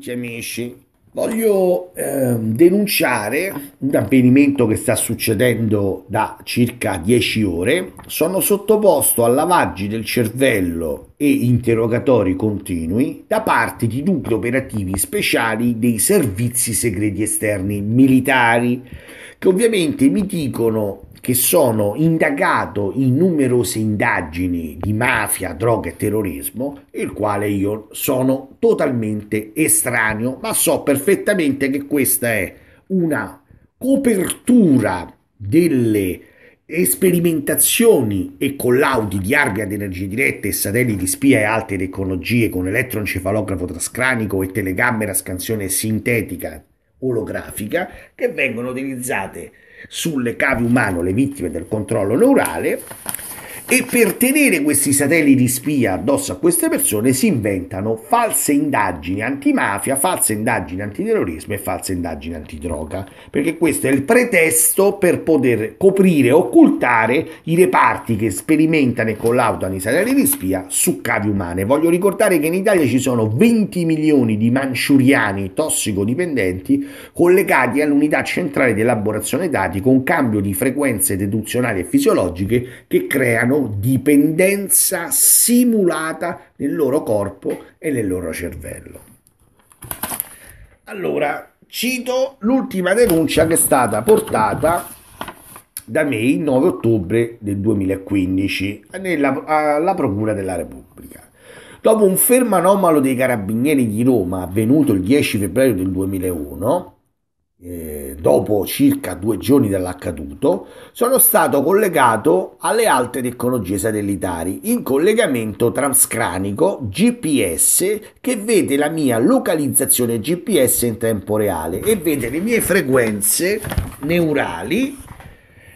tutti amici. Voglio eh, denunciare un avvenimento che sta succedendo da circa 10 ore. Sono sottoposto a lavaggi del cervello e interrogatori continui da parte di due operativi speciali dei servizi segreti esterni militari che ovviamente mi dicono che sono indagato in numerose indagini di mafia, droga e terrorismo, il quale io sono totalmente estraneo, ma so perfettamente che questa è una copertura delle sperimentazioni e collaudi di armi ad energie dirette e satelliti spia e alte tecnologie con elettroencefalografo trascranico e telecamera a scansione sintetica olografica che vengono utilizzate sulle cavi umane, le vittime del controllo neurale e per tenere questi satelliti spia addosso a queste persone si inventano false indagini antimafia, false indagini antiterrorismo e false indagini antidroga, perché questo è il pretesto per poter coprire e occultare i reparti che sperimentano e collaudano i satelliti spia su cavi umane. Voglio ricordare che in Italia ci sono 20 milioni di manciuriani tossicodipendenti collegati all'unità centrale di elaborazione dati con cambio di frequenze deduzionali e fisiologiche che creano dipendenza simulata nel loro corpo e nel loro cervello. Allora, cito l'ultima denuncia che è stata portata da me il 9 ottobre del 2015 nella, alla Procura della Repubblica. Dopo un fermo anomalo dei carabinieri di Roma avvenuto il 10 febbraio del 2001, eh, dopo circa due giorni dall'accaduto, sono stato collegato alle alte tecnologie satellitari in collegamento transcranico GPS che vede la mia localizzazione GPS in tempo reale e vede le mie frequenze neurali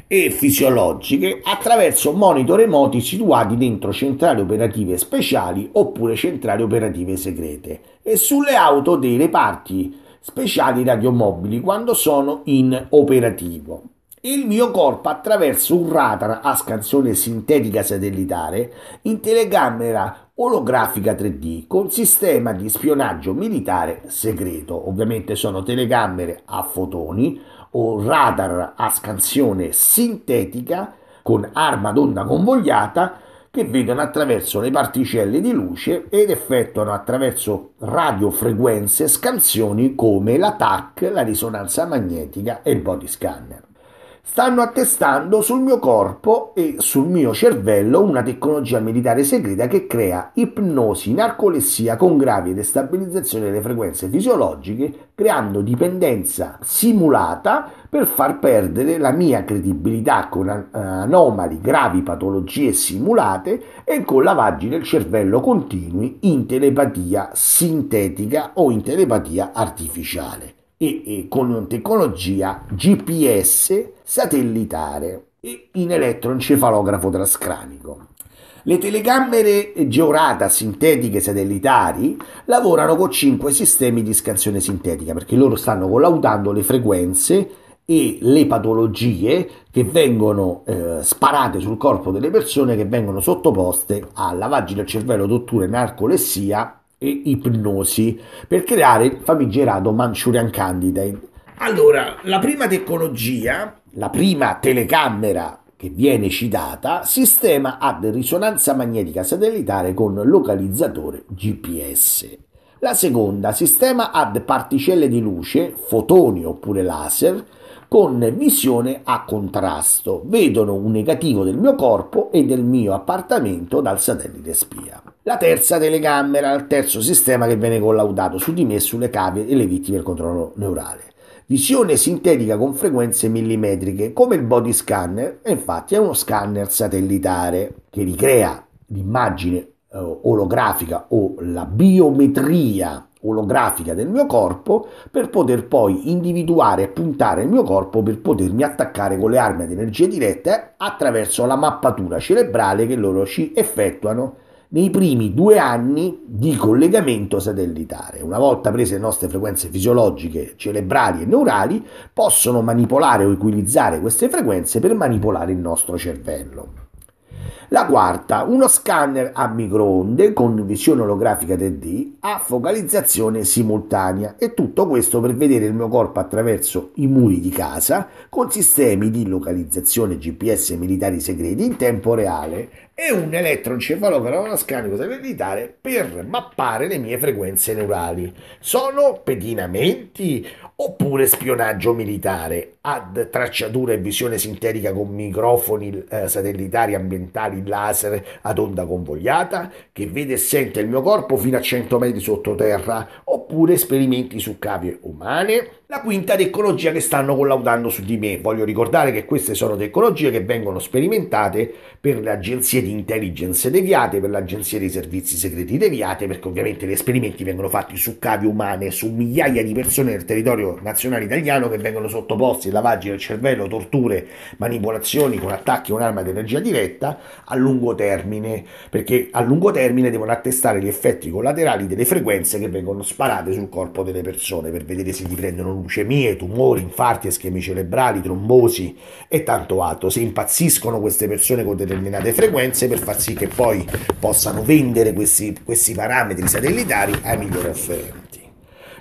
e fisiologiche attraverso monitor remoti situati dentro centrali operative speciali oppure centrali operative segrete e sulle auto dei reparti speciali radiomobili quando sono in operativo. Il mio corpo attraverso un radar a scansione sintetica satellitare in telecamera olografica 3D con sistema di spionaggio militare segreto. Ovviamente sono telecamere a fotoni o radar a scansione sintetica con arma d'onda convogliata che vedono attraverso le particelle di luce ed effettuano attraverso radiofrequenze scansioni come la TAC, la risonanza magnetica e il body scanner stanno attestando sul mio corpo e sul mio cervello una tecnologia militare segreta che crea ipnosi, narcolessia con gravi destabilizzazioni delle frequenze fisiologiche, creando dipendenza simulata per far perdere la mia credibilità con eh, anomali, gravi patologie simulate e con lavaggi del cervello continui in telepatia sintetica o in telepatia artificiale e, e con tecnologia GPS satellitare e in elettroencefalografo trascranico. Le telecamere georata sintetiche satellitari lavorano con 5 sistemi di scansione sintetica perché loro stanno collaudando le frequenze e le patologie che vengono eh, sparate sul corpo delle persone che vengono sottoposte a lavaggi del cervello, tortura e narcolessia e ipnosi per creare il famigerato Manchurian Candidate. Allora, la prima tecnologia, la prima telecamera che viene citata, sistema ad risonanza magnetica satellitare con localizzatore GPS. La seconda, sistema ad particelle di luce, fotoni oppure laser, con visione a contrasto. Vedono un negativo del mio corpo e del mio appartamento dal satellite spia. La terza telecamera, il terzo sistema che viene collaudato su di me e sulle cavie e le vittime del controllo neurale. Visione sintetica con frequenze millimetriche, come il body scanner, infatti è uno scanner satellitare che ricrea l'immagine eh, olografica o la biometria olografica del mio corpo per poter poi individuare e puntare il mio corpo per potermi attaccare con le armi ad energie dirette attraverso la mappatura cerebrale che loro ci effettuano nei primi due anni di collegamento satellitare. Una volta prese le nostre frequenze fisiologiche, cerebrali e neurali, possono manipolare o equilizzare queste frequenze per manipolare il nostro cervello. La quarta, uno scanner a microonde con visione olografica 3D a focalizzazione simultanea e tutto questo per vedere il mio corpo attraverso i muri di casa con sistemi di localizzazione GPS militari segreti in tempo reale e un elettroencefalogramma scanico satellitare per mappare le mie frequenze neurali. Sono pedinamenti oppure spionaggio militare? ad tracciatura e visione sintetica con microfoni eh, satellitari ambientali laser ad onda convogliata che vede e sente il mio corpo fino a 100 metri sottoterra oppure esperimenti su cavie umane. La quinta tecnologia che stanno collaudando su di me. Voglio ricordare che queste sono tecnologie che vengono sperimentate per le agenzie di intelligence deviate, per le agenzie dei servizi segreti deviate, perché ovviamente gli esperimenti vengono fatti su cavie umane, su migliaia di persone nel territorio nazionale italiano che vengono sottoposti lavaggi del cervello, torture, manipolazioni con attacchi a un'arma di energia diretta a lungo termine, perché a lungo termine devono attestare gli effetti collaterali delle frequenze che vengono sparate sul corpo delle persone per vedere se gli prendono leucemie, tumori, infarti, schemi cerebrali, trombosi e tanto altro. Se impazziscono queste persone con determinate frequenze per far sì che poi possano vendere questi, questi parametri satellitari ai migliori offerenti.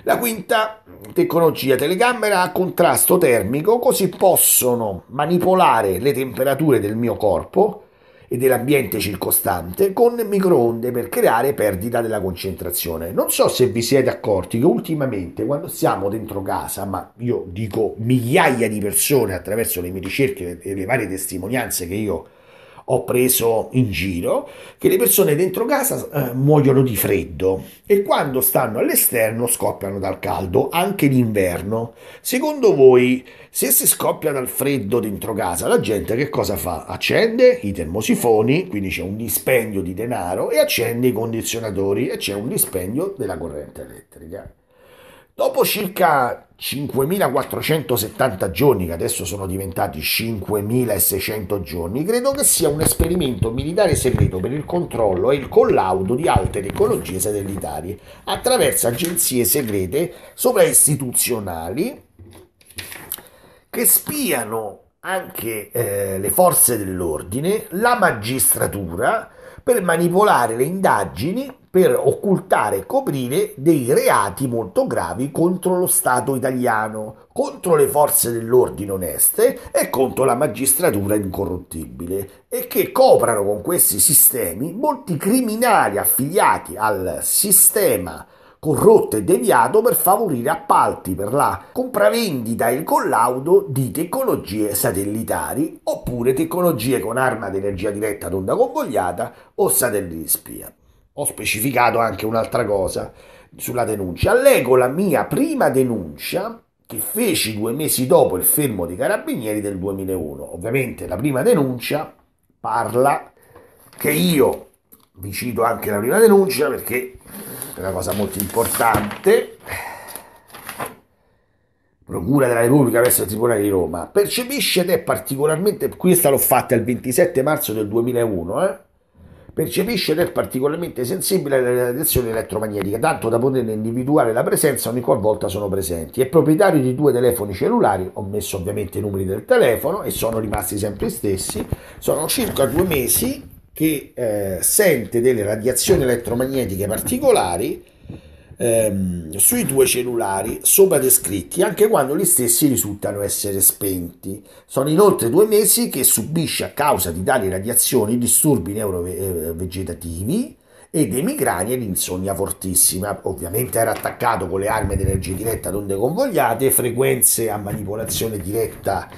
La quinta tecnologia telecamera a contrasto termico, così possono manipolare le temperature del mio corpo e dell'ambiente circostante con microonde per creare perdita della concentrazione. Non so se vi siete accorti che ultimamente quando siamo dentro casa, ma io dico migliaia di persone attraverso le mie ricerche e le varie testimonianze che io ho ho preso in giro, che le persone dentro casa eh, muoiono di freddo e quando stanno all'esterno scoppiano dal caldo, anche d'inverno. Secondo voi, se si scoppia dal freddo dentro casa, la gente che cosa fa? Accende i termosifoni, quindi c'è un dispendio di denaro, e accende i condizionatori e c'è un dispendio della corrente elettrica. Dopo circa 5.470 giorni, che adesso sono diventati 5.600 giorni, credo che sia un esperimento militare segreto per il controllo e il collaudo di alte tecnologie satellitari attraverso agenzie segrete sovraistituzionali che spiano anche eh, le forze dell'ordine, la magistratura, per manipolare le indagini, per occultare e coprire dei reati molto gravi contro lo Stato italiano, contro le forze dell'ordine oneste e contro la magistratura incorruttibile e che coprano con questi sistemi molti criminali affiliati al sistema corrotto e deviato per favorire appalti per la compravendita e il collaudo di tecnologie satellitari oppure tecnologie con arma di energia diretta ad onda convogliata o satelliti spia. Ho specificato anche un'altra cosa sulla denuncia. Leggo la mia prima denuncia che feci due mesi dopo il fermo dei carabinieri del 2001. Ovviamente la prima denuncia parla che io vi cito anche la prima denuncia perché è una cosa molto importante, Procura della Repubblica verso il Tribunale di Roma, percepisce ed è particolarmente, questa l'ho fatta il 27 marzo del 2001, eh? percepisce ed è particolarmente sensibile alla radiazione elettromagnetica, tanto da poterne individuare la presenza ogni qualvolta sono presenti. È proprietario di due telefoni cellulari, ho messo ovviamente i numeri del telefono e sono rimasti sempre stessi, sono circa due mesi che eh, sente delle radiazioni elettromagnetiche particolari ehm, sui due cellulari sopra descritti, anche quando gli stessi risultano essere spenti. Sono inoltre due mesi che subisce a causa di tali radiazioni disturbi neurovegetativi eh, ed emicrania e l'insonnia fortissima. Ovviamente era attaccato con le armi di energia diretta ad onde convogliate, frequenze a manipolazione diretta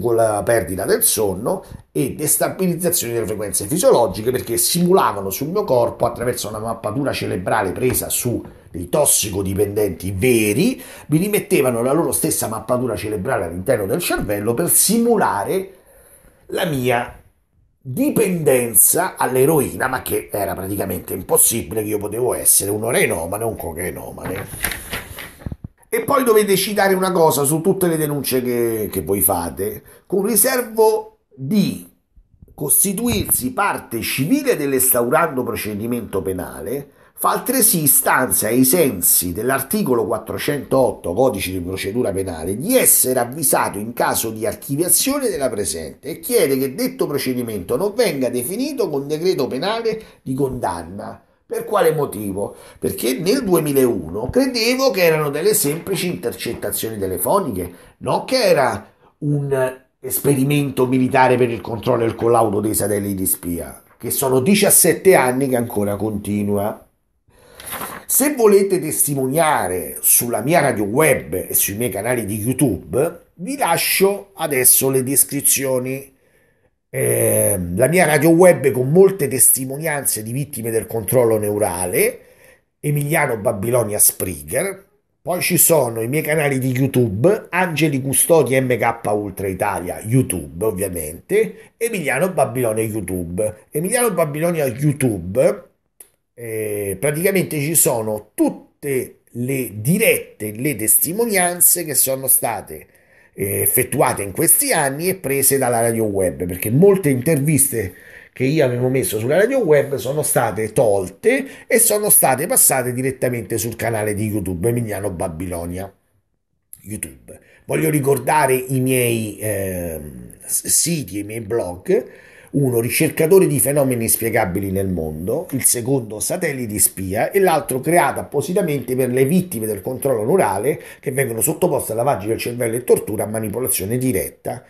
con la perdita del sonno e destabilizzazione delle frequenze fisiologiche perché simulavano sul mio corpo attraverso una mappatura cerebrale presa su dei tossicodipendenti veri, mi rimettevano la loro stessa mappatura cerebrale all'interno del cervello per simulare la mia dipendenza all'eroina, ma che era praticamente impossibile che io potevo essere un orenomane o un cocainomane. E poi dovete citare una cosa su tutte le denunce che, che voi fate, con riservo di costituirsi parte civile dell'estaurando procedimento penale, fa altresì istanza ai sensi dell'articolo 408 codice di procedura penale di essere avvisato in caso di archiviazione della presente e chiede che detto procedimento non venga definito con decreto penale di condanna. Per quale motivo? Perché nel 2001 credevo che erano delle semplici intercettazioni telefoniche, non che era un esperimento militare per il controllo e il collaudo dei satelliti spia, che sono 17 anni che ancora continua. Se volete testimoniare sulla mia radio web e sui miei canali di YouTube, vi lascio adesso le descrizioni. Eh, la mia radio web con molte testimonianze di vittime del controllo neurale, Emiliano Babilonia Springer. Poi ci sono i miei canali di YouTube, Angeli Custodi MK Ultra Italia YouTube ovviamente, Emiliano Babilonia YouTube. Emiliano Babilonia YouTube eh, praticamente ci sono tutte le dirette, le testimonianze che sono state eh, effettuate in questi anni e prese dalla radio web, perché molte interviste che io avevo messo sulla radio web sono state tolte e sono state passate direttamente sul canale di YouTube Emiliano Babilonia. YouTube. Voglio ricordare i miei eh, siti, i miei blog uno ricercatore di fenomeni inspiegabili nel mondo, il secondo satelliti spia e l'altro creato appositamente per le vittime del controllo neurale che vengono sottoposte a lavaggi del cervello e tortura a manipolazione diretta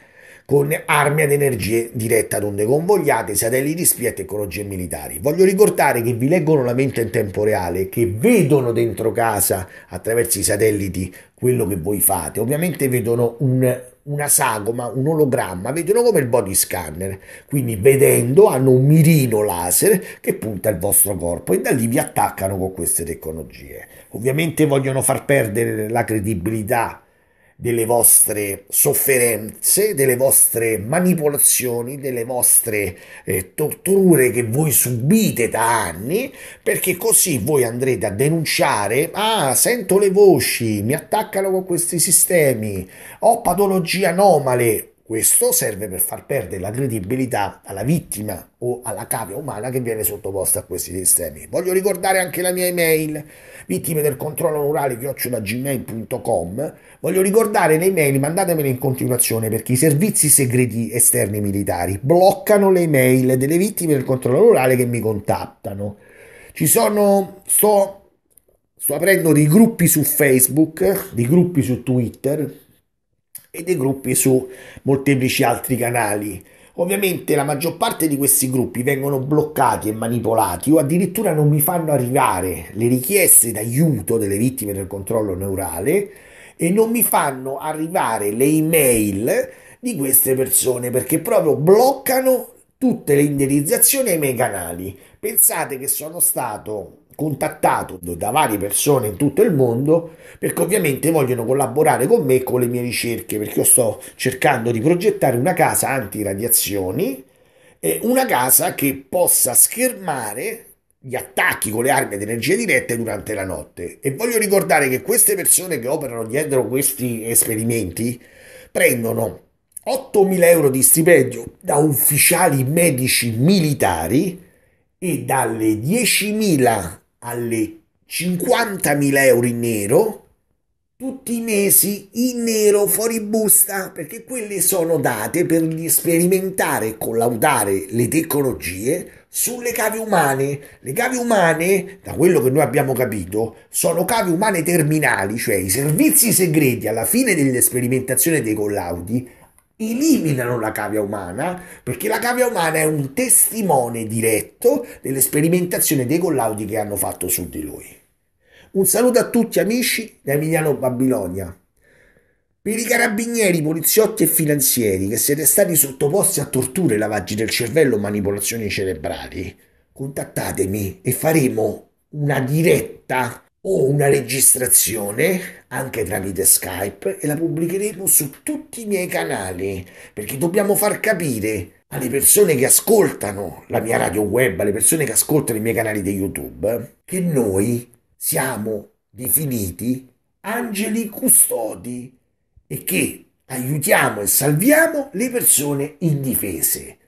con armi ad energie dirette ad onde convogliate, satelliti spia e tecnologie militari. Voglio ricordare che vi leggono la mente in tempo reale, che vedono dentro casa attraverso i satelliti quello che voi fate. Ovviamente vedono un, una sagoma, un ologramma, vedono come il body scanner. Quindi vedendo hanno un mirino laser che punta il vostro corpo e da lì vi attaccano con queste tecnologie. Ovviamente vogliono far perdere la credibilità delle vostre sofferenze, delle vostre manipolazioni, delle vostre eh, torture che voi subite da anni, perché così voi andrete a denunciare, ah, sento le voci, mi attaccano con questi sistemi, ho patologie anomale, questo serve per far perdere la credibilità alla vittima o alla cavia umana che viene sottoposta a questi sistemi. Voglio ricordare anche la mia email, vittime del controllo orale gmail.com. Voglio ricordare le email, mandatemele in continuazione perché i servizi segreti esterni militari bloccano le email delle vittime del controllo orale che mi contattano. Ci sono, sto, sto aprendo dei gruppi su Facebook, dei gruppi su Twitter e dei gruppi su molteplici altri canali. Ovviamente la maggior parte di questi gruppi vengono bloccati e manipolati o addirittura non mi fanno arrivare le richieste d'aiuto delle vittime del controllo neurale e non mi fanno arrivare le email di queste persone perché proprio bloccano tutte le indirizzazioni ai miei canali. Pensate che sono stato contattato da varie persone in tutto il mondo perché ovviamente vogliono collaborare con me e con le mie ricerche perché io sto cercando di progettare una casa antiradiazioni, e una casa che possa schermare gli attacchi con le armi ad energia diretta durante la notte. E voglio ricordare che queste persone che operano dietro questi esperimenti prendono 8.000 euro di stipendio da ufficiali medici militari e dalle 10.000 alle 50.000 euro in nero tutti i mesi in nero fuori busta perché quelle sono date per sperimentare e collaudare le tecnologie sulle cave umane. Le cave umane, da quello che noi abbiamo capito, sono cave umane terminali, cioè i servizi segreti alla fine dell'esperimentazione dei collaudi eliminano la cavia umana perché la cavia umana è un testimone diretto dell'esperimentazione dei collaudi che hanno fatto su di lui. Un saluto a tutti amici da Emiliano Babilonia. Per i carabinieri, poliziotti e finanzieri che siete stati sottoposti a torture, lavaggi del cervello, manipolazioni cerebrali, contattatemi e faremo una diretta o una registrazione anche tramite Skype e la pubblicheremo su tutti i miei canali perché dobbiamo far capire alle persone che ascoltano la mia radio web, alle persone che ascoltano i miei canali di YouTube, che noi siamo definiti angeli custodi e che aiutiamo e salviamo le persone indifese.